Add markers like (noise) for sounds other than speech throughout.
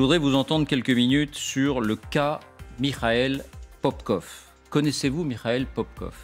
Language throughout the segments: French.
Je voudrais vous entendre quelques minutes sur le cas Mikhail Popkov. Connaissez-vous Mikhail Popkov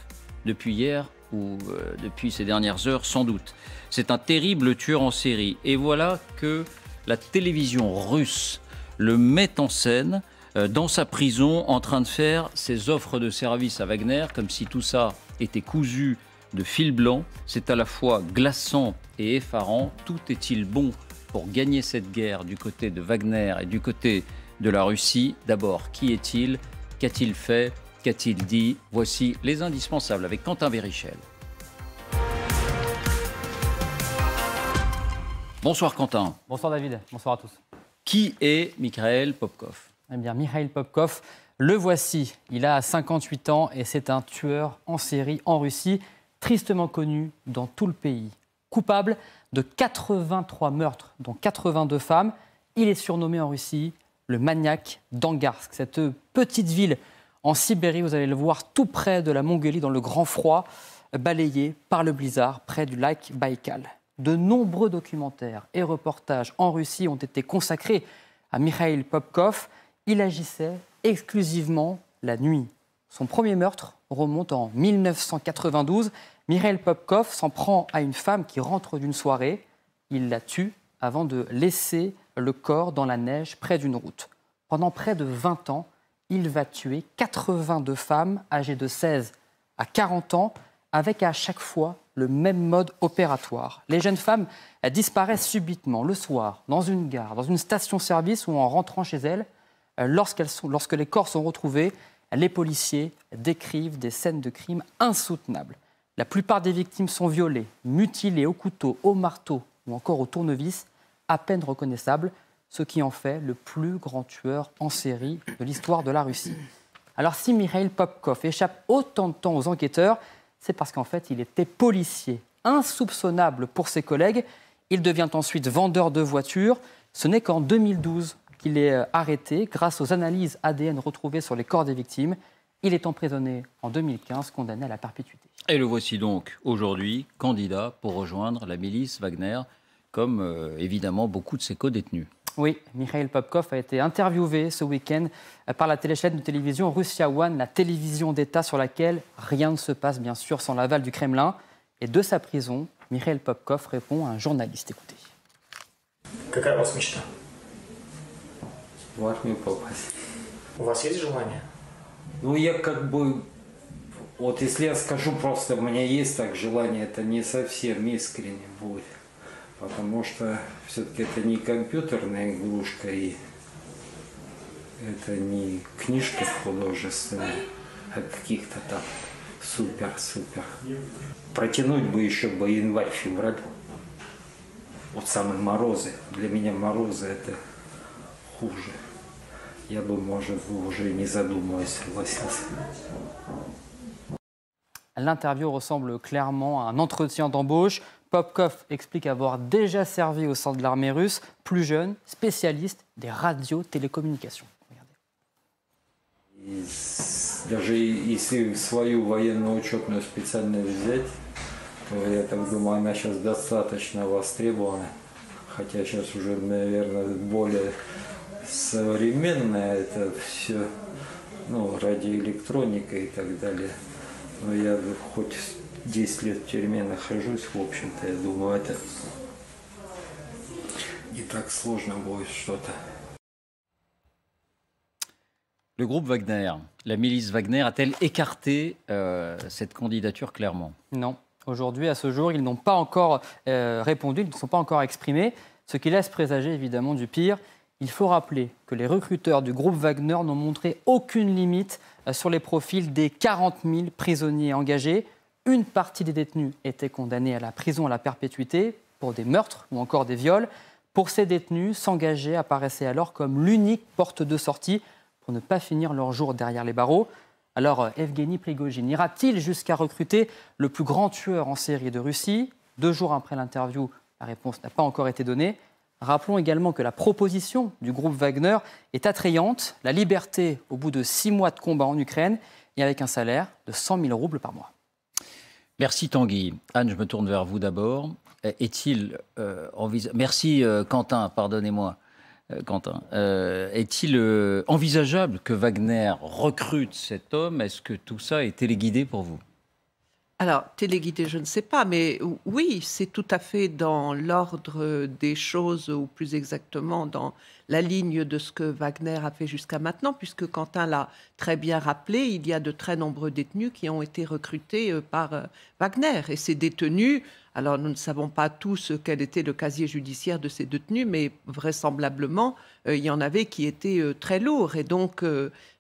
Depuis hier ou euh, depuis ces dernières heures, sans doute. C'est un terrible tueur en série. Et voilà que la télévision russe le met en scène euh, dans sa prison en train de faire ses offres de service à Wagner, comme si tout ça était cousu de fil blanc. C'est à la fois glaçant et effarant. Tout est-il bon pour gagner cette guerre du côté de Wagner et du côté de la Russie. D'abord, qui est-il Qu'a-t-il fait Qu'a-t-il dit Voici les indispensables avec Quentin Bonsoir Quentin. Bonsoir David, bonsoir à tous. Qui est Mikhail Popkov Eh bien, Mikhail Popkov, le voici. Il a 58 ans et c'est un tueur en série en Russie, tristement connu dans tout le pays. Coupable de 83 meurtres, dont 82 femmes. Il est surnommé en Russie le maniaque d'Angarsk, cette petite ville en Sibérie, vous allez le voir, tout près de la Mongolie, dans le grand froid, balayé par le blizzard, près du lac Baïkal. De nombreux documentaires et reportages en Russie ont été consacrés à Mikhail Popkov. Il agissait exclusivement la nuit. Son premier meurtre remonte en 1992. Mireille Popkov s'en prend à une femme qui rentre d'une soirée. Il la tue avant de laisser le corps dans la neige près d'une route. Pendant près de 20 ans, il va tuer 82 femmes âgées de 16 à 40 ans, avec à chaque fois le même mode opératoire. Les jeunes femmes disparaissent subitement le soir, dans une gare, dans une station-service ou en rentrant chez elles. Euh, lorsque les corps sont retrouvés, les policiers décrivent des scènes de crimes insoutenables. La plupart des victimes sont violées, mutilées au couteau, au marteau ou encore au tournevis, à peine reconnaissables, ce qui en fait le plus grand tueur en série de l'histoire de la Russie. Alors si Mikhail Popkov échappe autant de temps aux enquêteurs, c'est parce qu'en fait il était policier, insoupçonnable pour ses collègues. Il devient ensuite vendeur de voitures. Ce n'est qu'en 2012 qu'il est euh, arrêté grâce aux analyses ADN retrouvées sur les corps des victimes. Il est emprisonné en 2015, condamné à la perpétuité. Et le voici donc aujourd'hui candidat pour rejoindre la milice Wagner, comme euh, évidemment beaucoup de ses co-détenus. Oui, Mikhail Popkov a été interviewé ce week-end euh, par la téléchaîne de télévision Russia One, la télévision d'État sur laquelle rien ne se passe bien sûr sans l'aval du Kremlin. Et de sa prison, Mikhail Popkov répond à un journaliste. Écoutez. Вот если я скажу просто, у меня есть так желание, это не совсем искренне будет. Потому что все-таки это не компьютерная игрушка и это не книжка художественная, а каких-то там супер-супер. Протянуть бы еще бы январь, февраль. Вот самые морозы. Для меня морозы это хуже. Я бы, может, уже не задумываясь, согласился. L'interview ressemble clairement à un entretien d'embauche. Popkov explique avoir déjà servi au sein de l'armée russe, plus jeune, spécialiste des radios-télécommunications. Даже если свою специальность взять, я думаю, она сейчас достаточно востребована. Хотя сейчас уже, наверное, более современная это le groupe Wagner, la milice Wagner, a-t-elle écarté euh, cette candidature clairement Non. Aujourd'hui, à ce jour, ils n'ont pas encore euh, répondu, ils ne sont pas encore exprimés, ce qui laisse présager évidemment du pire. Il faut rappeler que les recruteurs du groupe Wagner n'ont montré aucune limite euh, sur les profils des 40 000 prisonniers engagés. Une partie des détenus était condamnés à la prison à la perpétuité pour des meurtres ou encore des viols. Pour ces détenus, s'engager apparaissait alors comme l'unique porte de sortie pour ne pas finir leur jour derrière les barreaux. Alors, euh, Evgeny Prigogine ira-t-il jusqu'à recruter le plus grand tueur en série de Russie Deux jours après l'interview, la réponse n'a pas encore été donnée. Rappelons également que la proposition du groupe Wagner est attrayante, la liberté au bout de six mois de combat en Ukraine et avec un salaire de 100 000 roubles par mois. Merci Tanguy. Anne, je me tourne vers vous d'abord. Euh, est-il euh, Merci euh, Quentin, pardonnez-moi. Quentin, est-il envisageable que Wagner recrute cet homme Est-ce que tout ça est téléguidé pour vous alors, téléguidé, je ne sais pas, mais oui, c'est tout à fait dans l'ordre des choses, ou plus exactement dans la ligne de ce que Wagner a fait jusqu'à maintenant, puisque Quentin l'a très bien rappelé, il y a de très nombreux détenus qui ont été recrutés euh, par euh, Wagner. Et ces détenus, alors nous ne savons pas tous quel était le casier judiciaire de ces détenus, mais vraisemblablement, euh, il y en avait qui étaient très lourds. Et donc,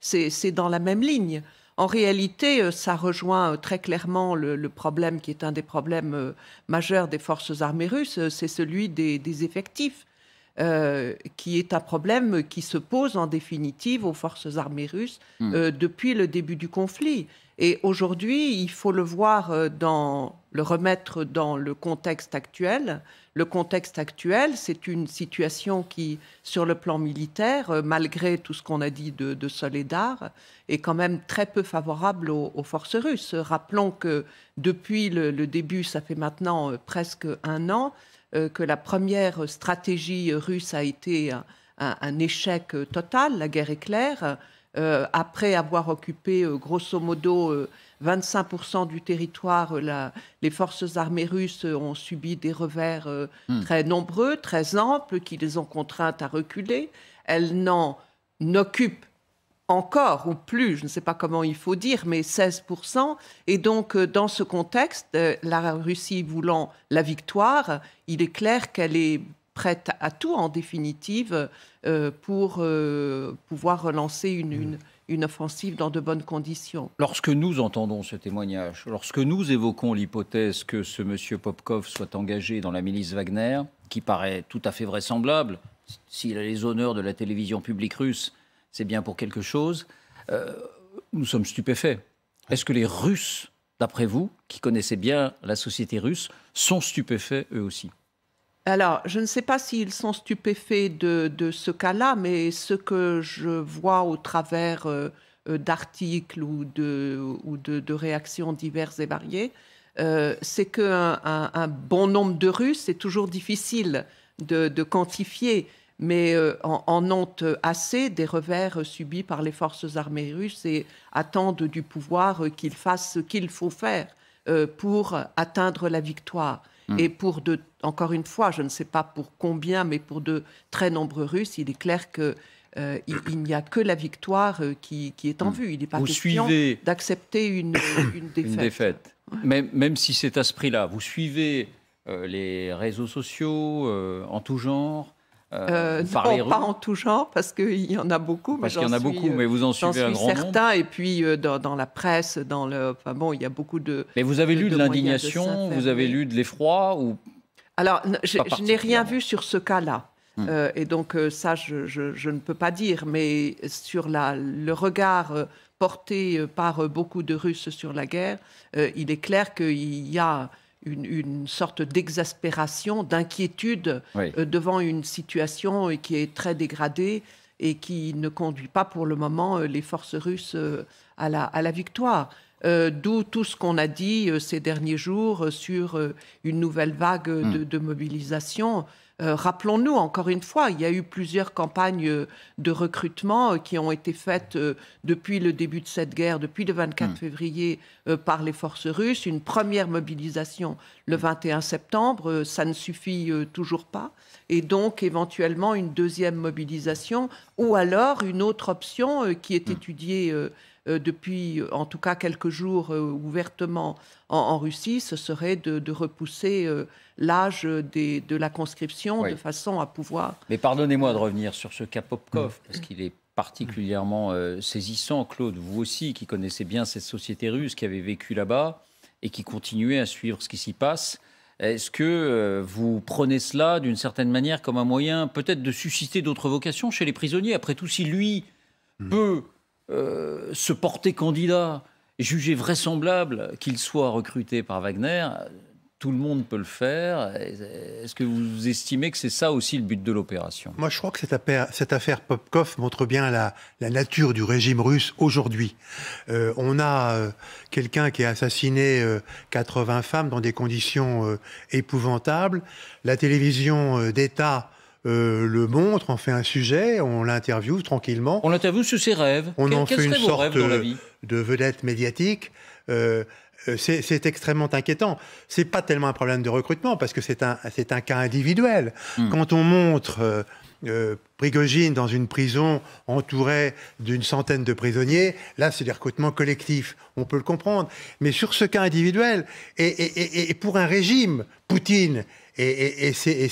c'est dans la même ligne. En réalité, euh, ça rejoint euh, très clairement le, problème qui est un des problèmes euh, majeurs des forces armées russes, c'est celui des, effectifs. qui est un problème qui se pose en définitive aux forces armées russes hmm. depuis le début du conflit. Et aujourd'hui, il faut le voir euh, dans le remettre dans le contexte actuel. Le contexte actuel, c'est une situation qui, sur le plan militaire, euh, malgré tout ce qu'on a dit de, de est quand même très peu favorable aux, forces russes. Rappelons que depuis le, début, ça fait maintenant euh, presque un an, que la première stratégie russe a été un, échec total, la guerre éclair. Euh, après avoir occupé euh, grosso modo 25% euh, du territoire, les forces armées russes ont subi des revers hmm. très nombreux, très amples, qui les ont contraintes à reculer. Elles n'en occupent encore ou plus, je ne sais pas comment il faut dire, mais 16%. Et donc, dans ce contexte, la Russie voulant la victoire, il est clair qu'elle est prête à tout en définitive euh, pour euh, pouvoir relancer mmh. une, offensive dans de bonnes conditions. Lorsque nous entendons ce témoignage, lorsque nous évoquons l'hypothèse que ce monsieur Popkov soit engagé dans la milice Wagner, qui paraît tout à fait vraisemblable, s'il a les honneurs de la télévision publique russe, c'est bien pour quelque chose, euh, nous sommes stupéfaits. Est-ce que les Russes, d'après vous, qui connaissaient bien la société russe, sont stupéfaits eux aussi alors, je ne sais pas s'ils sont stupéfaits de, ce cas-là, mais ce que je vois au travers euh, euh, d'articles ou, de, réactions diverses et variées, euh, c'est qu'un bon nombre de Russes, c'est toujours difficile de, quantifier, mais en, en, ont assez des revers subis par les forces armées russes et attendent du pouvoir qu'il fasse ce qu'il faut faire pour atteindre la victoire. Mm. Et pour de, encore une fois, je ne sais pas pour combien, mais pour de très nombreux Russes, il est clair que euh, il, n'y a que la victoire euh, qui, est en mm. vue. Il n'est pas question d'accepter une, (coughs) défaite. Même, si c'est à ce prix-là. Vous suivez euh, les réseaux sociaux en tout genre, euh, euh, non, pas en tout genre, parce qu'il y en a beaucoup. Parce qu'il y en a beaucoup, mais vous en euh, suivez un grand certain, Et puis dans, la presse, dans le, enfin bon, il y a beaucoup de. Mais vous avez lu de, l'indignation, vous avez lu de l'effroi ou. Alors, je, n'ai rien vu sur ce cas-là. Hmm. et donc ça, je, ne peux pas dire, mais sur la, le regard porté par beaucoup de Russes sur la guerre, il est clair qu'il y a une, sorte d'exaspération, d'inquiétude euh, devant une situation qui est très dégradée et qui ne conduit pas pour le moment euh, les forces russes euh, à la, victoire. D'où tout ce qu'on a dit ces derniers jours sur une nouvelle vague hmm. de mobilisation. Euh, rappelons-nous, encore une fois, il y a eu plusieurs campagnes euh, de recrutement euh, qui ont été faites depuis le début de cette guerre, depuis le 24 hmm. février, par les forces russes. Une première mobilisation le 21 septembre, ça ne suffit toujours pas. Et donc, éventuellement, une deuxième mobilisation, ou alors une autre option qui est hmm. étudiée euh, depuis euh, en tout cas quelques jours euh, ouvertement en, Russie, ce serait de, repousser l'âge de la conscription de façon à pouvoir... Mais pardonnez-moi de revenir sur ce cas Popkov, mm. parce qu'il est particulièrement saisissant, Claude, vous aussi, qui connaissez bien cette société russe, qui avez vécu là-bas et qui continuez à suivre ce qui s'y passe. Est-ce que vous prenez cela d'une certaine manière comme un moyen peut-être de susciter d'autres vocations chez les prisonniers Après tout, si lui mm. peut euh, se porter candidat, juger vraisemblable qu'il soit recruté par Wagner, tout le monde peut le faire. Est-ce que vous estimez que c'est ça aussi le but de l'opération Moi, je crois que cette affaire, Popkov montre bien la, nature du régime russe aujourd'hui. Euh, on a euh, quelqu'un qui a assassiné 80 femmes dans des conditions épouvantables. La télévision d'État euh, le montre, en fait un sujet, on l'interviewe tranquillement. On l'interviewe sur ses rêves. On en fait une sorte de vedette médiatique. Euh, euh, c'est extrêmement inquiétant. C'est pas tellement un problème de recrutement parce que c'est un, un cas individuel. Hmm. Quand on montre euh, Prigogine dans une prison entourée d'une centaine de prisonniers, là c'est des recrutement collectif, on peut le comprendre. Mais sur ce cas individuel, et, pour un régime, Poutine et, ses,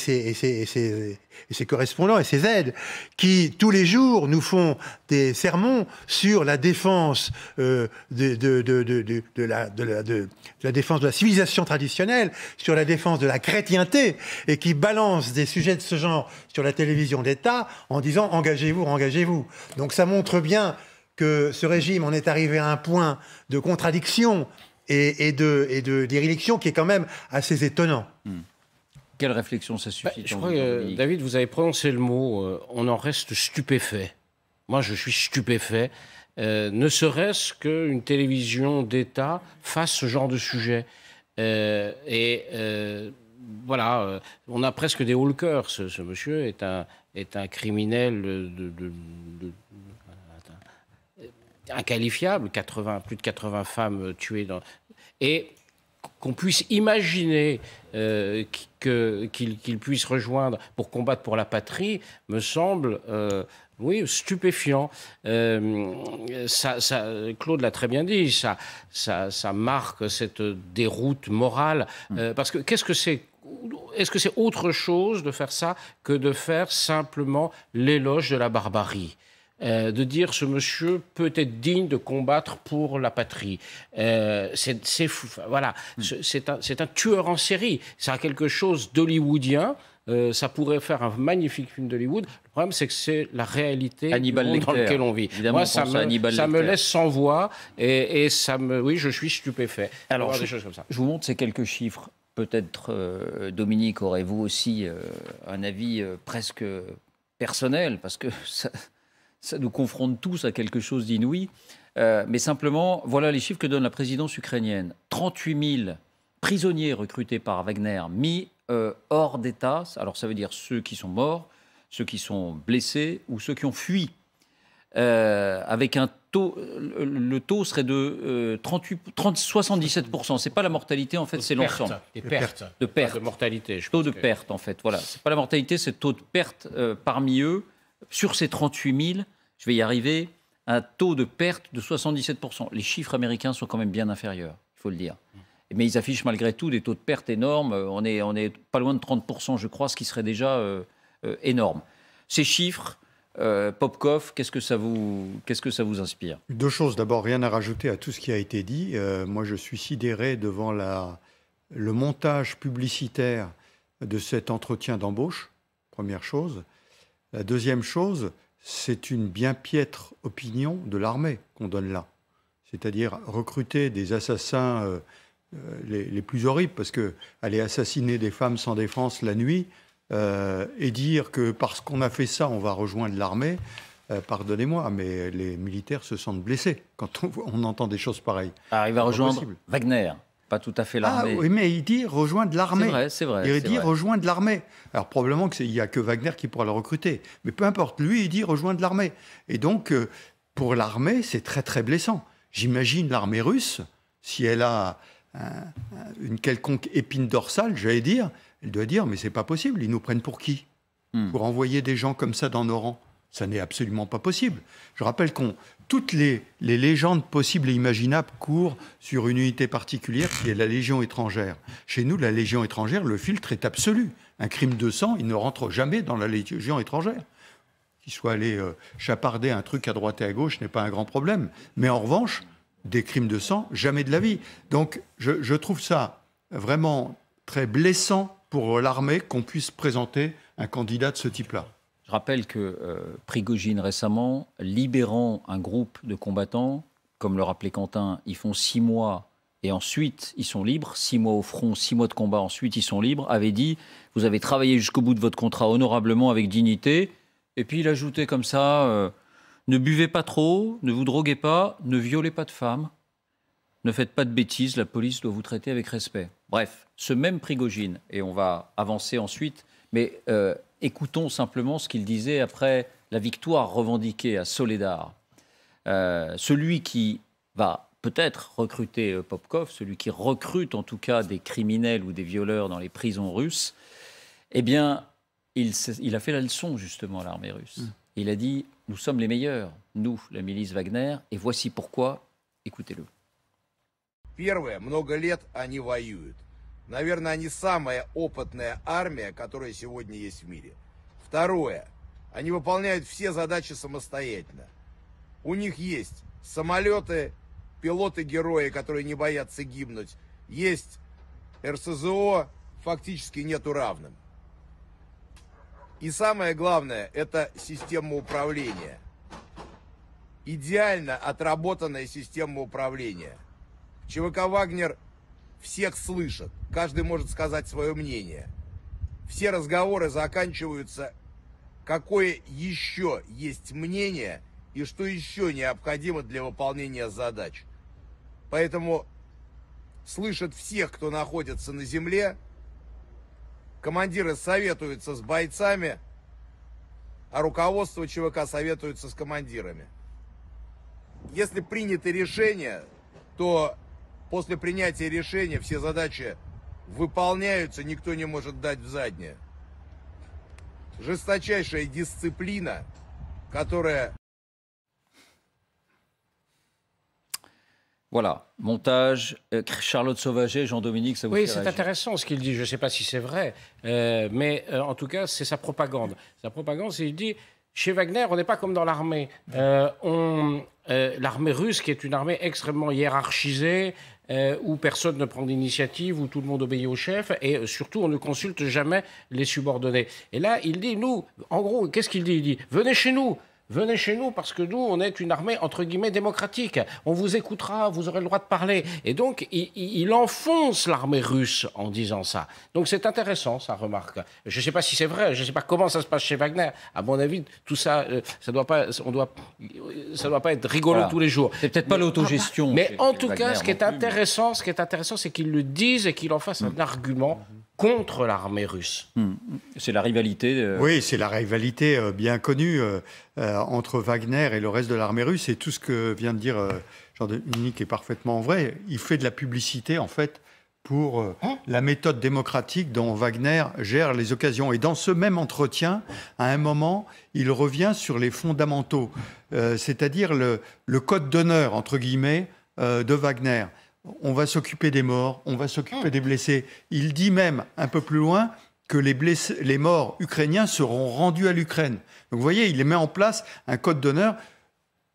et ses correspondants et ses aides, qui tous les jours nous font des sermons sur la défense de, la, défense de la civilisation traditionnelle, sur la défense de la chrétienté, et qui balancent des sujets de ce genre sur la télévision d'État en disant engagez-vous, engagez-vous. Donc ça montre bien que ce régime en est arrivé à un point de contradiction et, de, et qui est quand même assez étonnant. Hmm. Quelle réflexion ça suffit bah, Je crois que, David, vous avez prononcé le mot, euh, on en reste stupéfait. Moi, je suis stupéfait. Euh, ne serait-ce qu'une télévision d'État fasse ce genre de sujet. Euh, et voilà, on a presque des hauts Ce, monsieur est un, est un criminel de, inqualifiable, 80, plus de 80 femmes tuées dans... Et qu'on puisse imaginer euh, qu'il puisse rejoindre pour combattre pour la patrie me semble, euh, oui, stupéfiant. Euh, Claude l'a très bien dit, ça, marque cette déroute morale. Hmm. parce que qu'est-ce que c'est est-ce que c'est autre chose de faire ça que de faire simplement l'éloge de la barbarie euh, de dire ce monsieur peut être digne de combattre pour la patrie. Euh, c'est voilà, hmm. c'est un, tueur en série. Ça a quelque chose d'hollywoodien. Euh, ça pourrait faire un magnifique film d'Hollywood. Le problème, c'est que c'est la réalité dans laquelle on vit. Moi, ça, me, laisse sans voix et, ça me, oui, je suis stupéfait. Alors, je, vous montre ces quelques chiffres. Peut-être, Dominique, aurez-vous aussi un avis presque personnel, parce que (laughs) ça, ça nous confronte tous à quelque chose d'inouï. Euh, mais simplement, voilà les chiffres que donne la présidence ukrainienne. 38 000 prisonniers recrutés par Wagner mis euh, hors d'État. Alors ça veut dire ceux qui sont morts, ceux qui sont blessés ou ceux qui ont fui. Euh, avec un taux, le taux serait de 38, 30, 77 C'est pas la mortalité en fait, c'est l'ensemble. Des pertes. De pertes. De mortalité. Je taux de pertes perte en fait. Voilà. C'est pas la mortalité, c'est le taux de perte parmi eux sur ces 38 000 je vais y arriver, un taux de perte de 77%. Les chiffres américains sont quand même bien inférieurs, il faut le dire. Mm. Mais ils affichent malgré tout des taux de perte énormes. Euh, on est, on est pas loin de 30%, je crois, ce qui serait déjà euh, euh, énorme. Ces chiffres, Popcoff, qu'est-ce que ça vous, qu'est-ce que ça vous inspire Deux choses. D'abord, rien à rajouter à tout ce qui a été dit. moi, je suis sidéré devant la, le montage publicitaire de cet entretien d'embauche. Première chose. La deuxième chose, c'est une bien piètre opinion de l'armée qu'on donne là. C'est-à-dire recruter des assassins euh, euh, les, plus horribles, parce qu'aller assassiner des femmes sans défense la nuit euh, et dire que parce qu'on a fait ça, on va rejoindre l'armée, pardonnez-moi, mais les militaires se sentent blessés quand on, entend des choses pareilles. Ah, il à rejoindre Wagner, pas tout à fait ah l'armée. Ah, oui, mais il dit rejoindre l'armée. C'est vrai, c'est vrai. Il dit rejoindre l'armée. Alors probablement qu'il n'y a que Wagner qui pourra le recruter. Mais peu importe, lui, il dit rejoindre l'armée. Et donc, euh, pour l'armée, c'est très très blessant. J'imagine l'armée russe, si elle a une quelconque épine dorsale, j'allais dire, elle doit dire, mais c'est pas possible, ils nous prennent pour qui hmm. Pour envoyer des gens comme ça dans nos rangs ça n'est absolument pas possible. Je rappelle qu'on toutes les, légendes possibles et imaginables courent sur une unité particulière qui est la Légion étrangère. Chez nous, la Légion étrangère, le filtre est absolu. Un crime de sang, il ne rentre jamais dans la Légion étrangère. Qu'il soit allé euh, chaparder un truc à droite et à gauche n'est pas un grand problème. Mais en revanche, des crimes de sang, jamais de la vie. Donc je trouve ça vraiment très blessant pour l'armée qu'on puisse présenter un candidat de ce type-là rappelle que euh, Prigogine récemment, libérant un groupe de combattants, comme le rappelait Quentin, ils font six mois et ensuite ils sont libres, six mois au front, six mois de combat, ensuite ils sont libres, avait dit, vous avez travaillé jusqu'au bout de votre contrat honorablement avec dignité, et puis il ajoutait comme ça, euh, ne buvez pas trop, ne vous droguez pas, ne violez pas de femmes, ne faites pas de bêtises, la police doit vous traiter avec respect. Bref, ce même Prigogine, et on va avancer ensuite, mais euh, Écoutons simplement ce qu'il disait après la victoire revendiquée à Soledar. Euh, celui qui va peut-être recruter euh, Popkov, celui qui recrute en tout cas des criminels ou des violeurs dans les prisons russes, eh bien, il, a fait la leçon justement à l'armée russe. Mm. Il a dit, nous sommes les meilleurs, nous, la milice Wagner, et voici pourquoi, écoutez-le. Наверное, они самая опытная армия, которая сегодня есть в мире. Второе. Они выполняют все задачи самостоятельно. У них есть самолеты, пилоты-герои, которые не боятся гибнуть. Есть РСЗО, фактически нету равным. И самое главное, это система управления. Идеально отработанная система управления. ЧВК «Вагнер» всех слышат, каждый может сказать свое мнение. Все разговоры заканчиваются, какое еще есть мнение и что еще необходимо для выполнения задач. Поэтому слышат всех, кто находится на земле. Командиры советуются с бойцами, а руководство ЧВК советуется с командирами. Если принято решение, то после принятия решения все задачи выполняются, никто не может дать в заднее. Жесточайшая дисциплина, которая... Voilà, montage, Charlotte Sauvager, Jean-Dominique, ça vous Oui, c'est intéressant ce qu'il dit, je ne sais pas si c'est vrai, euh, mais euh, en tout cas, c'est sa propagande. Sa propagande, c'est qu'il dit, chez Wagner, on n'est pas comme dans l'armée. Euh, euh, l'armée russe, qui est une armée extrêmement hiérarchisée, euh, où personne ne prend d'initiative, où tout le monde obéit au chef, et euh, surtout, on ne consulte jamais les subordonnés. Et là, il dit, nous, en gros, qu'est-ce qu'il dit Il dit, venez chez nous, Venez chez nous parce que nous, on est une armée entre guillemets démocratique. On vous écoutera, vous aurez le droit de parler. Et donc, il, enfonce l'armée russe en disant ça. Donc, c'est intéressant, sa remarque. Je ne sais pas si c'est vrai, je ne sais pas comment ça se passe chez Wagner. À mon avis, tout ça, euh, ça doit pas, on doit, ça doit pas être rigolo tous les jours. C'est peut-être pas l'autogestion. Mais, en tout cas, ce qui est intéressant, ce qui est intéressant, c'est qu'ils le disent et qu'il en fasse un argument contre l'armée russe. Hmm. C'est la rivalité. Euh, oui, c'est la rivalité euh, bien connue euh, entre Wagner et le reste de l'armée russe. Et tout ce que vient de dire Jean Dominique est parfaitement vrai. Il fait de la publicité, en fait, pour hein la méthode démocratique dont Wagner gère les occasions. Et dans ce même entretien, à un moment, il revient sur les fondamentaux, c'est-à-dire le, le code d'honneur, entre guillemets, de Wagner on va s'occuper des morts, on va s'occuper ah. des blessés. Il dit même un peu plus loin que les, morts ukrainiens seront rendus à l'Ukraine. Donc vous voyez, il met en place un code d'honneur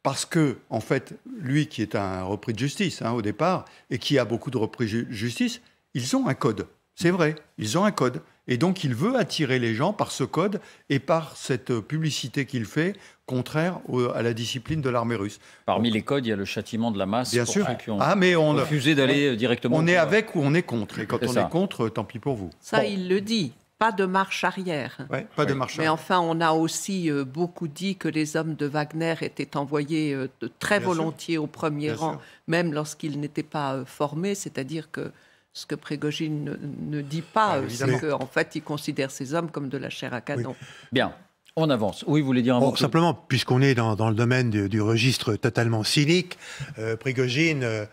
parce que, en fait, lui qui est un repris de justice hein, au départ et qui a beaucoup de repris de justice, ils ont un code. C'est vrai, ils ont un code. Et donc, il veut attirer les gens par ce code et par cette publicité qu'il fait, contraire à la discipline de l'armée russe. Parmi les codes, il y a le châtiment de la masse. Bien sûr. ah, mais on, refusé d'aller euh, directement. On est avec ou on est contre. Et quand on est contre, tant pis pour vous. Ça, il le dit pas de marche arrière. pas de marche arrière. Mais enfin, on a aussi euh, beaucoup dit que les hommes de Wagner étaient envoyés euh, très volontiers au premier rang, même lorsqu'ils n'étaient pas formés, c'est-à-dire que ce que Prégogine ne, dit pas, bah, euh, c'est qu'en fait, il considère ces hommes comme de la chair à canon. Bien. On avance. Oui, vous voulez dire un mot Simplement, puisqu'on est dans, le domaine du, registre totalement cynique, euh, Prigogine, euh,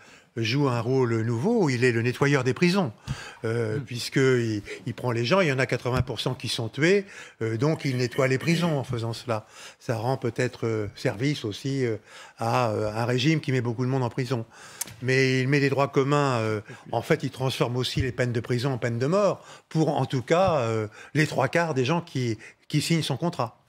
joue un rôle nouveau. Il est le nettoyeur des prisons, euh, hmm. puisqu'il il prend les gens, il y en a 80% qui sont tués, euh, donc il nettoie les prisons en faisant cela. Ça rend peut-être euh, service aussi à un régime qui met beaucoup de monde en prison. Mais il met des droits communs, en fait il transforme aussi les peines de prison en peines de mort, pour en tout cas les trois quarts des gens qui, qui signent son contrat.